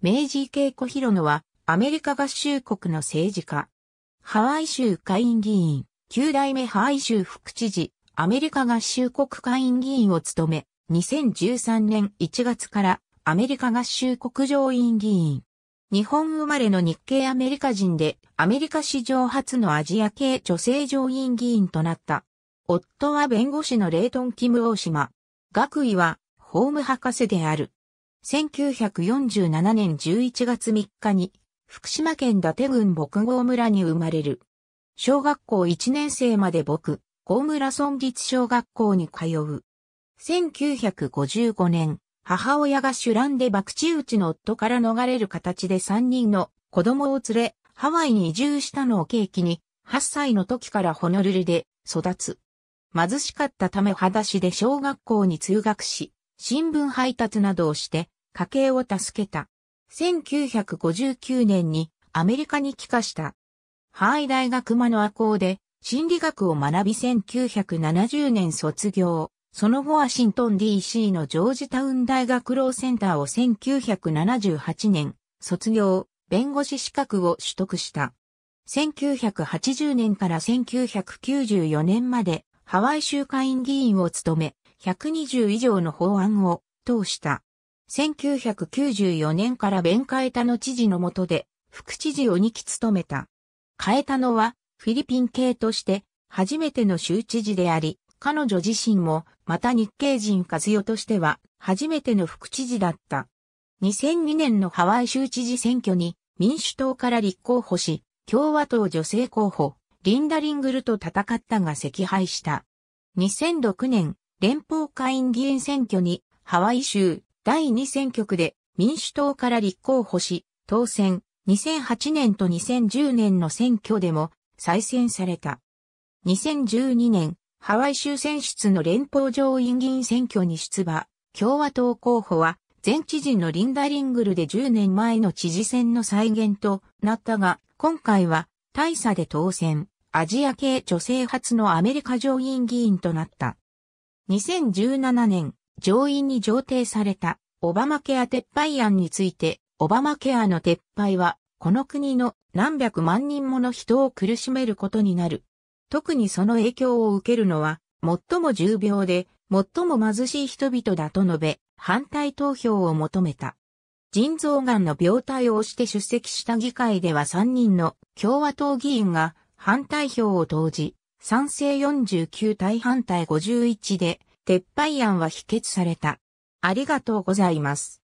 明治恵子広野は、アメリカ合衆国の政治家。ハワイ州下院議員、9代目ハワイ州副知事、アメリカ合衆国下院議員を務め、2013年1月からアメリカ合衆国上院議員。日本生まれの日系アメリカ人で、アメリカ史上初のアジア系女性上院議員となった。夫は弁護士のレイトン・キム・オーシマ。学位は、法務博士である。1947年11月3日に、福島県伊達郡牧郷村に生まれる。小学校1年生まで僕、郷村村立小学校に通う。1955年、母親が主乱で博打打ちの夫から逃れる形で3人の子供を連れ、ハワイに移住したのを契機に、8歳の時からホノルルで育つ。貧しかったため裸足で小学校に通学し、新聞配達などをして家計を助けた。1959年にアメリカに帰化した。ハワイ大学マノア校で心理学を学び1970年卒業。その後ワシントン DC のジョージタウン大学ローセンターを1978年卒業、弁護士資格を取得した。1980年から1994年までハワイ州会員議員を務め、120以上の法案を通した。1994年から弁替田の知事の下で、副知事を2期務めた。えたのは、フィリピン系として、初めての州知事であり、彼女自身も、また日系人和代としては、初めての副知事だった。2002年のハワイ州知事選挙に、民主党から立候補し、共和党女性候補、リンダリングルと戦ったが惜敗した。2006年、連邦会員議員選挙に、ハワイ州、第2選挙区で民主党から立候補し、当選、2008年と2010年の選挙でも再選された。2012年、ハワイ州選出の連邦上院議員選挙に出馬、共和党候補は前知事のリンダ・リングルで10年前の知事選の再現となったが、今回は大差で当選、アジア系女性初のアメリカ上院議員となった。2017年、上院に上呈されたオバマケア撤廃案について、オバマケアの撤廃は、この国の何百万人もの人を苦しめることになる。特にその影響を受けるのは、最も重病で、最も貧しい人々だと述べ、反対投票を求めた。腎臓癌の病態を押して出席した議会では3人の共和党議員が反対票を投じ、賛成49対反対51で撤廃案は否決された。ありがとうございます。